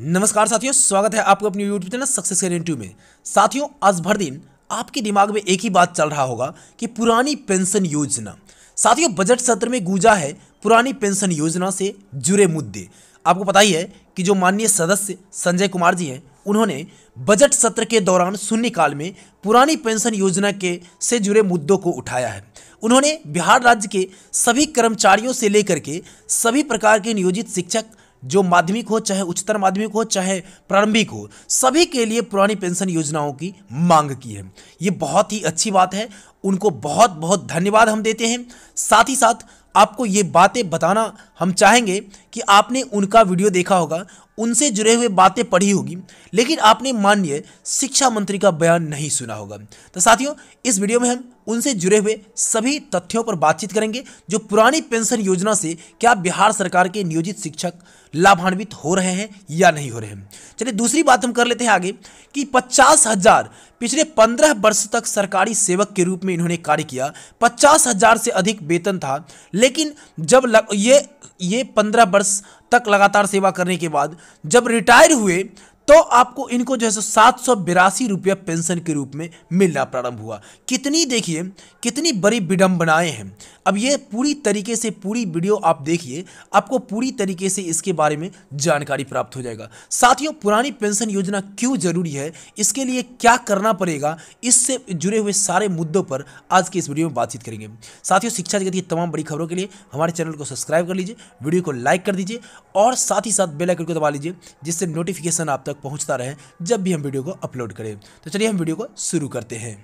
नमस्कार साथियों स्वागत है आपको अपने YouTube channel success career interview में साथियों आज भर दिन आपके दिमाग में एक ही बात चल रहा होगा कि पुरानी पेंशन योजना साथियों बजट सत्र में गूंजा है पुरानी पेंशन योजना से जुड़े मुद्दे आपको पता ही है कि जो माननीय सदस्य संजय कुमार जी हैं उन्होंने बजट सत्र के दौरान शून्यकाल में पुरानी पेंशन योजना के से जुड़े मुद्दों को उठाया है उन्होंने बिहार राज्य के सभी कर्मचारियों से लेकर के सभी प्रकार के नियोजित शिक्षक जो माध्यमिक हो चाहे उच्चतर माध्यमिक हो चाहे प्रारंभिक हो सभी के लिए पुरानी पेंशन योजनाओं की मांग की है ये बहुत ही अच्छी बात है उनको बहुत बहुत धन्यवाद हम देते हैं साथ ही साथ आपको ये बातें बताना हम चाहेंगे कि आपने उनका वीडियो देखा होगा उनसे जुड़े हुए बातें पढ़ी होगी लेकिन आपने माननीय शिक्षा मंत्री का बयान नहीं सुना होगा तो साथियों इस वीडियो में हम उनसे जुड़े हुए सभी तथ्यों पर बातचीत करेंगे जो पुरानी पेंशन योजना से क्या बिहार सरकार के नियोजित शिक्षक लाभान्वित हो रहे हैं या नहीं हो रहे हैं चलिए दूसरी बात हम कर लेते हैं आगे कि पचास हजार पिछले पंद्रह वर्ष तक सरकारी सेवक के रूप में इन्होंने कार्य किया पचास हजार से अधिक वेतन था लेकिन जब लग, ये ये पंद्रह वर्ष तक लगातार सेवा करने के बाद जब रिटायर हुए तो आपको इनको जो है सात सौ बिरासी रुपया पेंशन के रूप में मिलना प्रारंभ हुआ कितनी देखिए कितनी बड़ी विडम्बनाएं हैं अब ये पूरी तरीके से पूरी वीडियो आप देखिए आपको पूरी तरीके से इसके बारे में जानकारी प्राप्त हो जाएगा साथियों पुरानी पेंशन योजना क्यों ज़रूरी है इसके लिए क्या करना पड़ेगा इससे जुड़े हुए सारे मुद्दों पर आज की इस वीडियो में बातचीत करेंगे साथियों शिक्षा जगत की तमाम बड़ी खबरों के लिए हमारे चैनल को सब्सक्राइब कर लीजिए वीडियो को लाइक कर दीजिए और साथ ही साथ बेलाइकन को दबा लीजिए जिससे नोटिफिकेशन आप तक तक पहुंचता रहे जब भी हम वीडियो को अपलोड करें तो चलिए हम वीडियो को शुरू करते हैं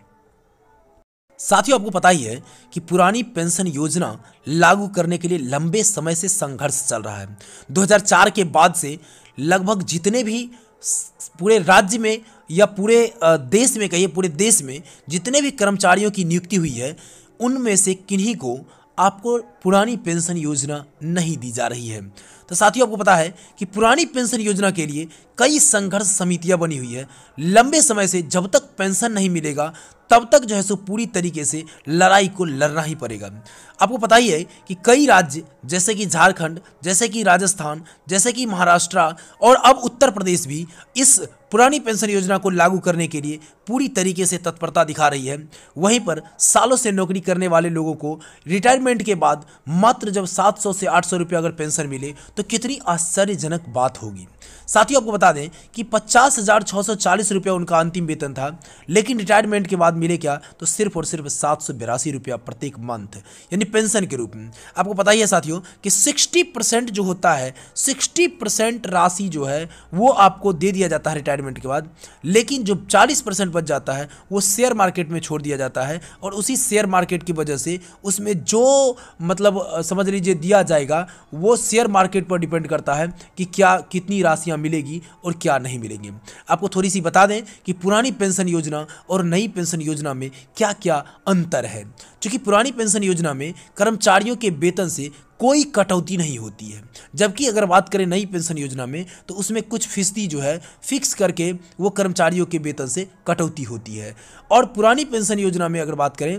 साथियों आपको पता ही है कि पुरानी पेंशन योजना लागू करने के लिए लंबे समय से संघर्ष चल रहा है 2004 के बाद से लगभग जितने भी पूरे राज्य में या पूरे देश में कहिए पूरे देश में जितने भी कर्मचारियों की नियुक्ति हुई है उनमें से किन्हीं को आपको पुरानी पेंशन योजना नहीं दी जा रही है तो साथियों आपको पता है कि पुरानी पेंशन योजना के लिए कई संघर्ष समितियां बनी हुई है लंबे समय से जब तक पेंशन नहीं मिलेगा तब तक जो है सो पूरी तरीके से लड़ाई को लड़ना ही पड़ेगा आपको पता ही है कि कई राज्य जैसे कि झारखंड जैसे कि राजस्थान जैसे कि महाराष्ट्र और अब उत्तर प्रदेश भी इस पुरानी पेंशन योजना को लागू करने के लिए पूरी तरीके से तत्परता दिखा रही है वहीं पर सालों से नौकरी करने वाले लोगों को रिटायरमेंट के बाद मात्र जब 700 से 800 रुपया अगर पेंशन मिले तो कितनी आश्चर्यजनक बात होगी साथियों आपको बता दें कि पचास हज़ार छः सौ चालीस रुपया उनका अंतिम वेतन था लेकिन रिटायरमेंट के बाद मिले क्या तो सिर्फ और सिर्फ सात सौ बिरासी रुपया प्रत्येक मंथ यानी पेंशन के रूप में आपको पता ही है साथियों कि सिक्सटी परसेंट जो होता है सिक्सटी परसेंट राशि जो है वो आपको दे दिया जाता है रिटायरमेंट के बाद लेकिन जो चालीस परसेंट बच जाता है वो शेयर मार्केट में छोड़ दिया जाता है और उसी शेयर मार्केट की वजह से उसमें जो मतलब समझ लीजिए दिया जाएगा वो शेयर मार्केट पर डिपेंड करता है कि क्या कितनी राशियाँ मिलेगी और क्या नहीं मिलेंगे आपको थोड़ी सी बता दें कि पुरानी पेंशन योजना और नई पेंशन योजना में क्या क्या अंतर है चूँकि पुरानी पेंशन योजना में कर्मचारियों के वेतन से कोई कटौती नहीं होती है जबकि अगर बात करें नई पेंशन योजना में तो उसमें कुछ फीसदी जो है फिक्स करके वो कर्मचारियों के वेतन से कटौती होती है और पुरानी पेंशन योजना में अगर बात करें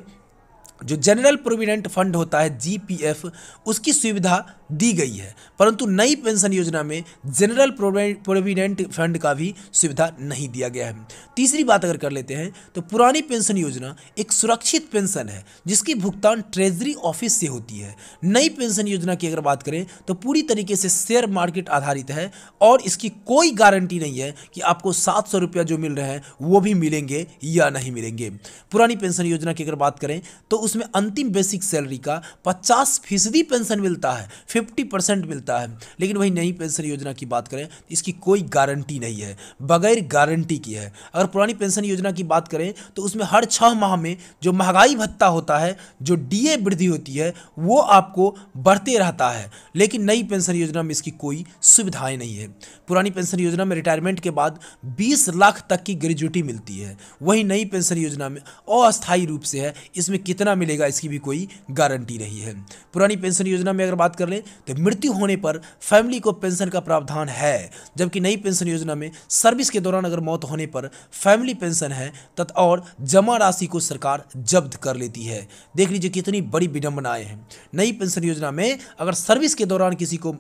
जो जनरल प्रोविडेंट फंड होता है जीपीएफ उसकी सुविधा दी गई है परंतु नई पेंशन योजना में जनरल प्रोविडेंट फंड का भी सुविधा नहीं दिया गया है तीसरी बात अगर कर लेते हैं तो पुरानी पेंशन योजना एक सुरक्षित पेंशन है जिसकी भुगतान ट्रेजरी ऑफिस से होती है नई पेंशन योजना की अगर बात करें तो पूरी तरीके से शेयर मार्केट आधारित है और इसकी कोई गारंटी नहीं है कि आपको सात सौ रुपया जो मिल रहे हैं वो भी मिलेंगे या नहीं मिलेंगे पुरानी पेंशन योजना की अगर बात करें तो उस उसमें अंतिम बेसिक सैलरी का पचास फीसदी पेंशन मिलता है फिफ्टी परसेंट मिलता है लेकिन वही नई पेंशन योजना की बात करें तो इसकी कोई गारंटी नहीं है बगैर गारंटी की है अगर पुरानी पेंशन योजना की बात करें तो उसमें हर छः माह में जो महंगाई भत्ता होता है जो डीए वृद्धि होती है वो आपको बढ़ते रहता है लेकिन नई पेंशन योजना में इसकी कोई सुविधाएं नहीं है पुरानी पेंशन योजना में रिटायरमेंट के बाद 20 लाख तक की ग्रेजुटी मिलती है वही नई पेंशन योजना में अस्थायी रूप से है इसमें कितना मिलेगा इसकी भी कोई गारंटी नहीं है पुरानी पेंशन योजना में अगर बात कर लें तो मृत्यु होने पर फैमिली को पेंशन का प्रावधान है जबकि नई पेंशन योजना में सर्विस के दौरान अगर मौत होने पर फैमिली पेंशन है तथा और जमा राशि को सरकार जब्त कर लेती है देख लीजिए कितनी बड़ी विडंबनाएं हैं नई पेंशन योजना में अगर सर्विस के दौरान किसी को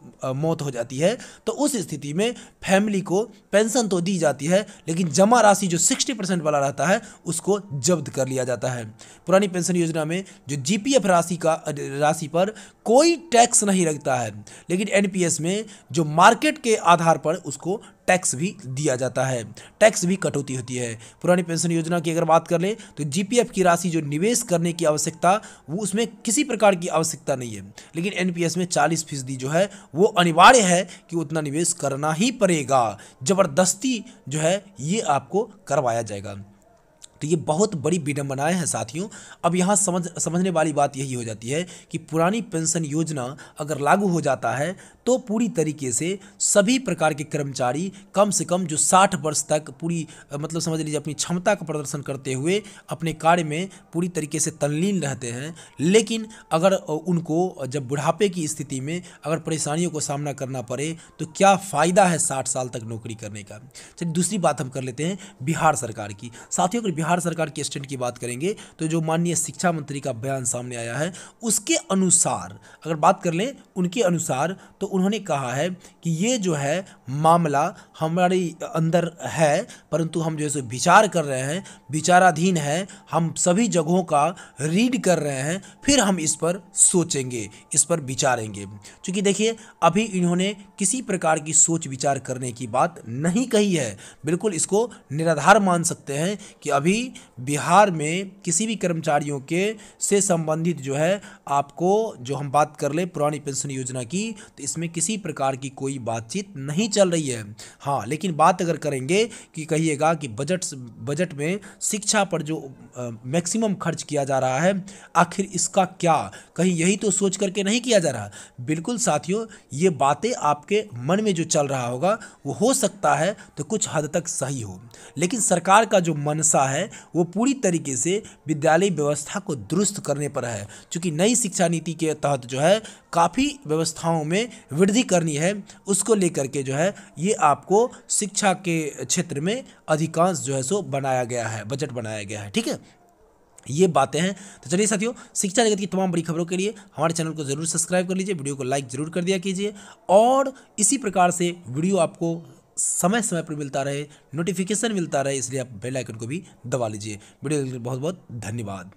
मौत हो जाती है तो उस स्थिति में फैमिली को पेंशन तो दी जाती है लेकिन जमा राशि जो सिक्सटी परसेंट वाला रहता है उसको जब्त कर लिया जाता है पुरानी पेंशन योजना में में जो जीपीएफ राशि का राशि पर कोई टैक्स नहीं लगता है लेकिन एनपीएस में जो मार्केट के आधार पर उसको टैक्स भी दिया जाता है टैक्स भी कटौती होती है पुरानी पेंशन योजना की अगर बात कर लें तो जीपीएफ की राशि जो निवेश करने की आवश्यकता वो उसमें किसी प्रकार की आवश्यकता नहीं है लेकिन एनपीएस में चालीस फीसदी जो है वो अनिवार्य है कि उतना निवेश करना ही पड़ेगा ज़बरदस्ती जो है ये आपको करवाया जाएगा तो ये बहुत बड़ी विडम्बनाएँ हैं साथियों अब यहाँ समझ समझने वाली बात यही हो जाती है कि पुरानी पेंशन योजना अगर लागू हो जाता है तो पूरी तरीके से सभी प्रकार के कर्मचारी कम से कम जो 60 वर्ष तक पूरी मतलब समझ लीजिए अपनी क्षमता का प्रदर्शन करते हुए अपने कार्य में पूरी तरीके से तल्लीन रहते हैं लेकिन अगर उनको जब बुढ़ापे की स्थिति में अगर परेशानियों को सामना करना पड़े तो क्या फ़ायदा है साठ साल तक नौकरी करने का चलिए दूसरी बात हम कर लेते हैं बिहार सरकार की साथियों अगर बिहार बिहार सरकार के स्टैंड की बात करेंगे तो जो माननीय शिक्षा मंत्री का बयान सामने आया है उसके अनुसार अगर बात कर लें उनके अनुसार तो उन्होंने कहा है कि ये जो है मामला हमारे अंदर है परंतु हम जो है विचार कर रहे हैं विचाराधीन है हम सभी जगहों का रीड कर रहे हैं फिर हम इस पर सोचेंगे इस पर विचारेंगे क्योंकि देखिए अभी इन्होंने किसी प्रकार की सोच विचार करने की बात नहीं कही है बिल्कुल इसको निराधार मान सकते हैं कि अभी बिहार में किसी भी कर्मचारियों के से संबंधित जो है आपको जो हम बात कर ले पुरानी पेंशन योजना की तो इसमें किसी प्रकार की कोई बातचीत नहीं चल रही है हाँ लेकिन बात अगर करेंगे कि कहिएगा कि बजट बजट में शिक्षा पर जो मैक्सिमम खर्च किया जा रहा है आखिर इसका क्या कहीं यही तो सोच करके नहीं किया जा रहा बिल्कुल साथियों ये बातें आपके मन में जो चल रहा होगा वो हो सकता है तो कुछ हद तक सही हो लेकिन सरकार का जो मनसा है वो पूरी तरीके से विद्यालय व्यवस्था को दुरुस्त करने पर है चूँकि नई शिक्षा नीति के तहत जो है काफ़ी व्यवस्थाओं में वृद्धि करनी है उसको लेकर के जो है ये आपको शिक्षा के क्षेत्र में अधिकांश जो है सो बनाया गया है बजट बनाया गया है ठीक है ये बातें हैं तो चलिए साथियों शिक्षा जगत की तमाम बड़ी खबरों के लिए हमारे चैनल को जरूर सब्सक्राइब कर लीजिए वीडियो को लाइक जरूर कर दिया कीजिए और इसी प्रकार से वीडियो आपको समय समय पर मिलता रहे नोटिफिकेशन मिलता रहे इसलिए आप बेल आइकन को भी दबा लीजिए वीडियो देखने के लिए बहुत बहुत धन्यवाद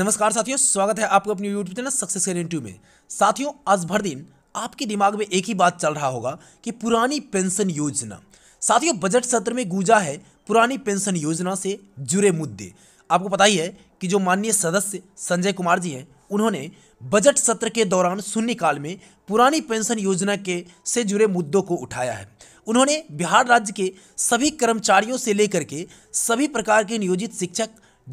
नमस्कार साथियों स्वागत है आपको अपने YouTube channel success career interview में साथियों आज भर दिन आपके दिमाग में एक ही बात चल रहा होगा कि पुरानी पेंशन योजना साथियों बजट सत्र में गूंजा है पुरानी पेंशन योजना से जुड़े मुद्दे आपको पता ही है कि जो माननीय सदस्य संजय कुमार जी हैं उन्होंने बजट सत्र के दौरान शून्यकाल में पुरानी पेंशन योजना के से जुड़े मुद्दों को उठाया है उन्होंने बिहार राज्य के सभी कर्मचारियों से लेकर के सभी प्रकार के नियोजित शिक्षक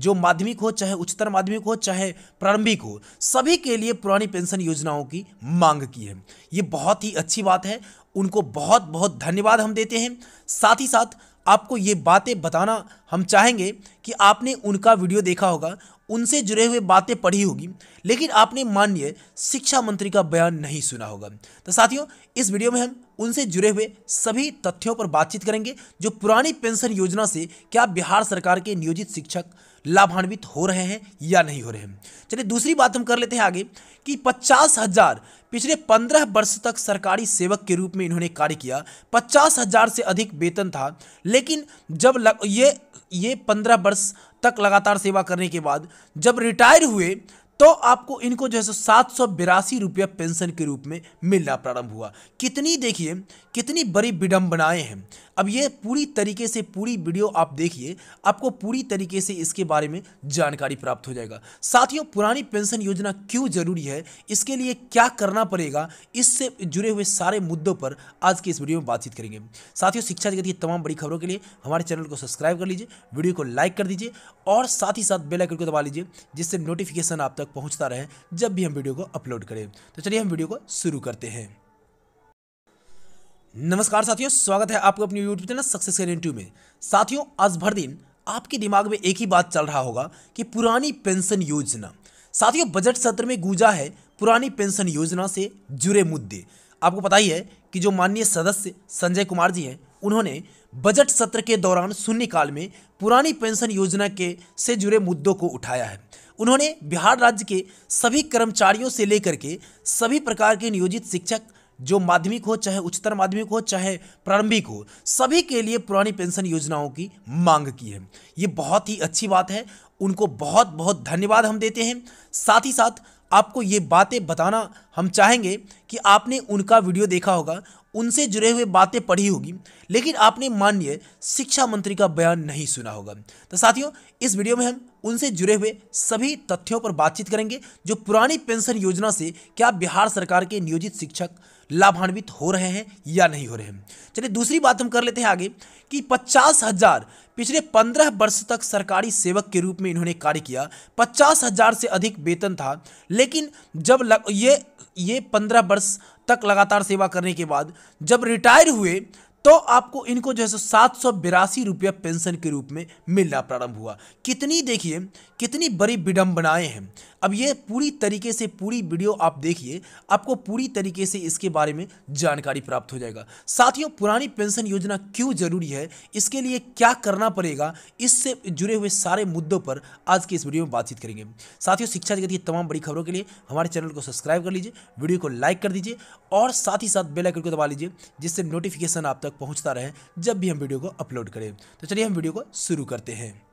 जो माध्यमिक हो चाहे उच्चतर माध्यमिक हो चाहे प्रारंभिक हो सभी के लिए पुरानी पेंशन योजनाओं की मांग की है ये बहुत ही अच्छी बात है उनको बहुत बहुत धन्यवाद हम देते हैं साथ ही साथ आपको ये बातें बताना हम चाहेंगे कि आपने उनका वीडियो देखा होगा उनसे जुड़े हुए बातें पढ़ी होगी लेकिन आपने माननीय शिक्षा मंत्री का बयान नहीं सुना होगा तो साथियों इस वीडियो में हम उनसे जुड़े हुए सभी तथ्यों पर बातचीत करेंगे जो पुरानी पेंशन योजना से क्या बिहार सरकार के नियोजित शिक्षक लाभान्वित हो रहे हैं या नहीं हो रहे हैं चलिए दूसरी बात हम कर लेते हैं आगे कि पचास हजार पिछले पंद्रह वर्ष तक सरकारी सेवक के रूप में इन्होंने कार्य किया पचास हजार से अधिक वेतन था लेकिन जब लग, ये ये पंद्रह वर्ष तक लगातार सेवा करने के बाद जब रिटायर हुए तो आपको इनको जो है सो सात सौ बिरासी रुपया पेंशन के रूप में मिलना प्रारंभ हुआ कितनी देखिए कितनी बड़ी विडम्बनाएं हैं अब ये पूरी तरीके से पूरी वीडियो आप देखिए आपको पूरी तरीके से इसके बारे में जानकारी प्राप्त हो जाएगा साथियों पुरानी पेंशन योजना क्यों जरूरी है इसके लिए क्या करना पड़ेगा इससे जुड़े हुए सारे मुद्दों पर आज की इस वीडियो में बातचीत करेंगे साथियों शिक्षा जगत की तमाम बड़ी खबरों के लिए हमारे चैनल को सब्सक्राइब कर लीजिए वीडियो को लाइक कर दीजिए और साथ ही साथ बेलाइकन को दबा लीजिए जिससे नोटिफिकेशन आप तक पहुँचता रहे जब भी हम वीडियो को अपलोड करें तो चलिए हम वीडियो को शुरू करते हैं नमस्कार साथियों स्वागत है आपको अपने YouTube channel success career two में साथियों आज भर दिन आपके दिमाग में एक ही बात चल रहा होगा कि पुरानी पेंशन योजना साथियों बजट सत्र में गूंजा है पुरानी पेंशन योजना से जुड़े मुद्दे आपको पता ही है कि जो माननीय सदस्य संजय कुमार जी हैं उन्होंने बजट सत्र के दौरान शून्यकाल में पुरानी पेंशन योजना के से जुड़े मुद्दों को उठाया है उन्होंने बिहार राज्य के सभी कर्मचारियों से लेकर के सभी प्रकार के नियोजित शिक्षक जो माध्यमिक हो चाहे उच्चतर माध्यमिक हो चाहे प्रारंभिक हो सभी के लिए पुरानी पेंशन योजनाओं की मांग की है ये बहुत ही अच्छी बात है उनको बहुत बहुत धन्यवाद हम देते हैं साथ ही साथ आपको ये बातें बताना हम चाहेंगे कि आपने उनका वीडियो देखा होगा उनसे जुड़े हुए बातें पढ़ी होगी लेकिन आपने माननीय शिक्षा मंत्री का बयान नहीं सुना होगा तो साथियों इस वीडियो में हम उनसे जुड़े हुए सभी तथ्यों पर बातचीत करेंगे जो पुरानी पेंशन योजना से क्या बिहार सरकार के नियोजित शिक्षक लाभान्वित हो रहे हैं या नहीं हो रहे हैं चलिए दूसरी बात हम कर लेते हैं आगे कि पचास हज़ार पिछले पंद्रह वर्ष तक सरकारी सेवक के रूप में इन्होंने कार्य किया पचास हज़ार से अधिक वेतन था लेकिन जब लग, ये ये पंद्रह वर्ष तक लगातार सेवा करने के बाद जब रिटायर हुए तो आपको इनको जो है सो सात सौ बिरासी रुपया पेंशन के रूप में मिलना प्रारंभ हुआ कितनी देखिए कितनी बड़ी विडम्बनाएं हैं अब ये पूरी तरीके से पूरी वीडियो आप देखिए आपको पूरी तरीके से इसके बारे में जानकारी प्राप्त हो जाएगा साथियों पुरानी पेंशन योजना क्यों जरूरी है इसके लिए क्या करना पड़ेगा इससे जुड़े हुए सारे मुद्दों पर आज की इस वीडियो में बातचीत करेंगे साथियों शिक्षा जगत की तमाम बड़ी खबरों के लिए हमारे चैनल को सब्सक्राइब कर लीजिए वीडियो को लाइक कर दीजिए और साथ ही साथ बेल आइकन को दबा लीजिए जिससे नोटिफिकेशन आप तक पहुँचता रहे जब भी हम वीडियो को अपलोड करें तो चलिए हम वीडियो को शुरू करते हैं